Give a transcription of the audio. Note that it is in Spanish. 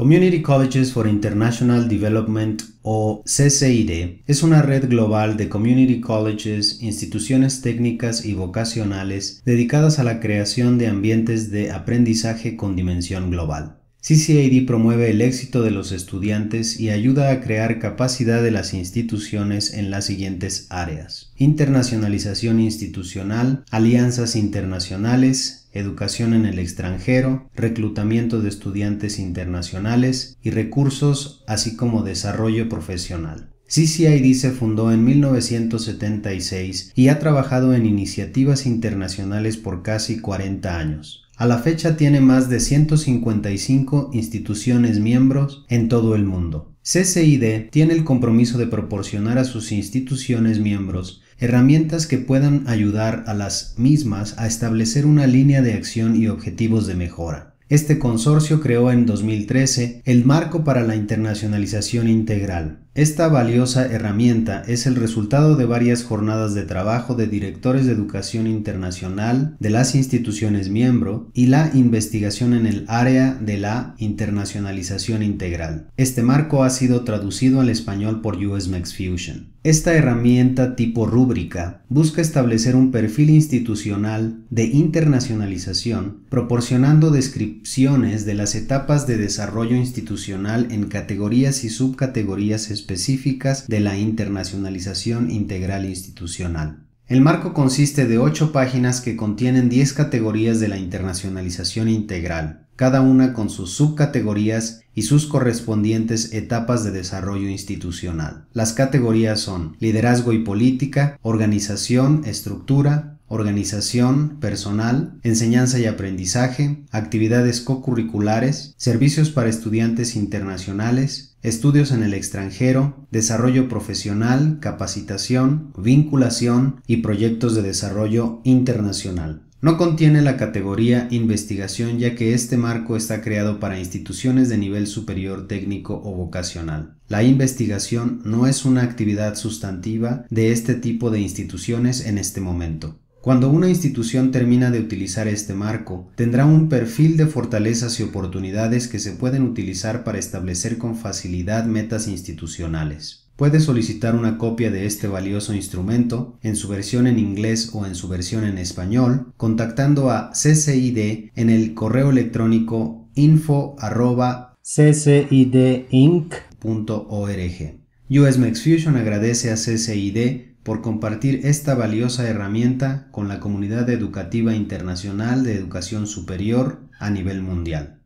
Community Colleges for International Development o CCID es una red global de community colleges, instituciones técnicas y vocacionales dedicadas a la creación de ambientes de aprendizaje con dimensión global. CCID promueve el éxito de los estudiantes y ayuda a crear capacidad de las instituciones en las siguientes áreas. Internacionalización institucional, alianzas internacionales, educación en el extranjero, reclutamiento de estudiantes internacionales y recursos, así como desarrollo profesional. CCID se fundó en 1976 y ha trabajado en iniciativas internacionales por casi 40 años. A la fecha tiene más de 155 instituciones miembros en todo el mundo. CCID tiene el compromiso de proporcionar a sus instituciones miembros herramientas que puedan ayudar a las mismas a establecer una línea de acción y objetivos de mejora. Este consorcio creó en 2013 el marco para la internacionalización integral, esta valiosa herramienta es el resultado de varias jornadas de trabajo de directores de educación internacional de las instituciones miembro y la investigación en el área de la internacionalización integral. Este marco ha sido traducido al español por USMEX Fusion. Esta herramienta tipo rúbrica busca establecer un perfil institucional de internacionalización proporcionando descripciones de las etapas de desarrollo institucional en categorías y subcategorías específicas específicas de la internacionalización integral institucional. El marco consiste de ocho páginas que contienen 10 categorías de la internacionalización integral, cada una con sus subcategorías y sus correspondientes etapas de desarrollo institucional. Las categorías son liderazgo y política, organización, estructura, organización, personal, enseñanza y aprendizaje, actividades co-curriculares, servicios para estudiantes internacionales, estudios en el extranjero, desarrollo profesional, capacitación, vinculación y proyectos de desarrollo internacional. No contiene la categoría investigación ya que este marco está creado para instituciones de nivel superior técnico o vocacional. La investigación no es una actividad sustantiva de este tipo de instituciones en este momento. Cuando una institución termina de utilizar este marco, tendrá un perfil de fortalezas y oportunidades que se pueden utilizar para establecer con facilidad metas institucionales. Puede solicitar una copia de este valioso instrumento en su versión en inglés o en su versión en español contactando a CCID en el correo electrónico info@ccidinc.org. USMEX Fusion agradece a CCID por compartir esta valiosa herramienta con la comunidad educativa internacional de educación superior a nivel mundial.